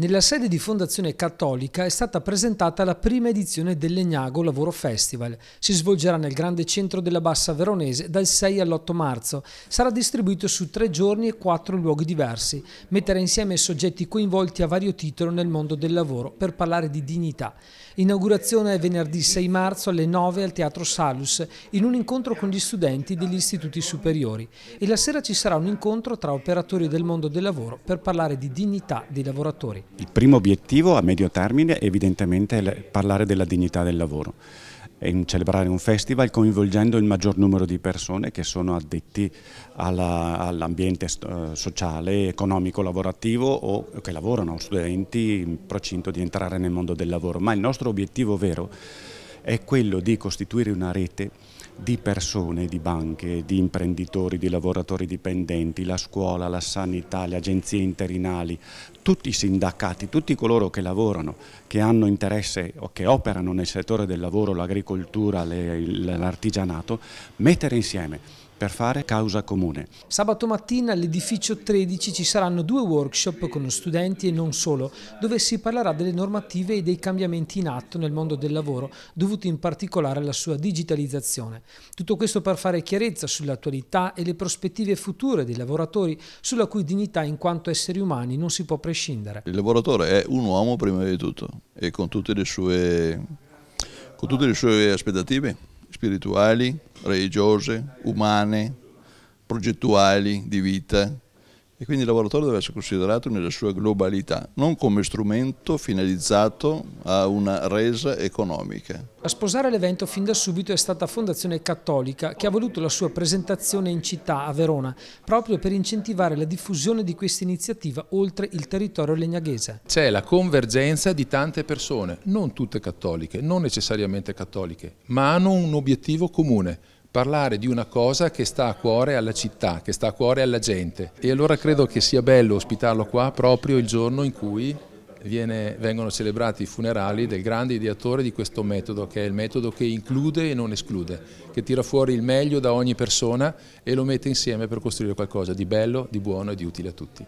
Nella sede di Fondazione Cattolica è stata presentata la prima edizione dell'Egnago Lavoro Festival. Si svolgerà nel grande centro della Bassa Veronese dal 6 all'8 marzo. Sarà distribuito su tre giorni e quattro luoghi diversi. Metterà insieme soggetti coinvolti a vario titolo nel mondo del lavoro per parlare di dignità. Inaugurazione è venerdì 6 marzo alle 9 al Teatro Salus in un incontro con gli studenti degli istituti superiori. E la sera ci sarà un incontro tra operatori del mondo del lavoro per parlare di dignità dei lavoratori. Il primo obiettivo a medio termine è evidentemente parlare della dignità del lavoro e celebrare un festival coinvolgendo il maggior numero di persone che sono addetti all'ambiente all eh, sociale, economico, lavorativo o che lavorano, studenti in procinto di entrare nel mondo del lavoro. Ma il nostro obiettivo vero è quello di costituire una rete di persone, di banche, di imprenditori, di lavoratori dipendenti, la scuola, la sanità, le agenzie interinali, tutti i sindacati, tutti coloro che lavorano, che hanno interesse o che operano nel settore del lavoro, l'agricoltura, l'artigianato, mettere insieme per fare causa comune. Sabato mattina all'edificio 13 ci saranno due workshop con studenti e non solo, dove si parlerà delle normative e dei cambiamenti in atto nel mondo del lavoro, dovuti in particolare alla sua digitalizzazione. Tutto questo per fare chiarezza sull'attualità e le prospettive future dei lavoratori, sulla cui dignità in quanto esseri umani non si può prescindere. Il lavoratore è un uomo prima di tutto e con tutte le sue, con tutte le sue aspettative spirituali, religiose, umane, progettuali di vita e quindi il lavoratore deve essere considerato nella sua globalità, non come strumento finalizzato a una resa economica. A sposare l'evento fin da subito è stata Fondazione Cattolica che ha voluto la sua presentazione in città a Verona proprio per incentivare la diffusione di questa iniziativa oltre il territorio legnaghese. C'è la convergenza di tante persone, non tutte cattoliche, non necessariamente cattoliche, ma hanno un obiettivo comune parlare di una cosa che sta a cuore alla città, che sta a cuore alla gente. E allora credo che sia bello ospitarlo qua proprio il giorno in cui viene, vengono celebrati i funerali del grande ideatore di questo metodo, che è il metodo che include e non esclude, che tira fuori il meglio da ogni persona e lo mette insieme per costruire qualcosa di bello, di buono e di utile a tutti.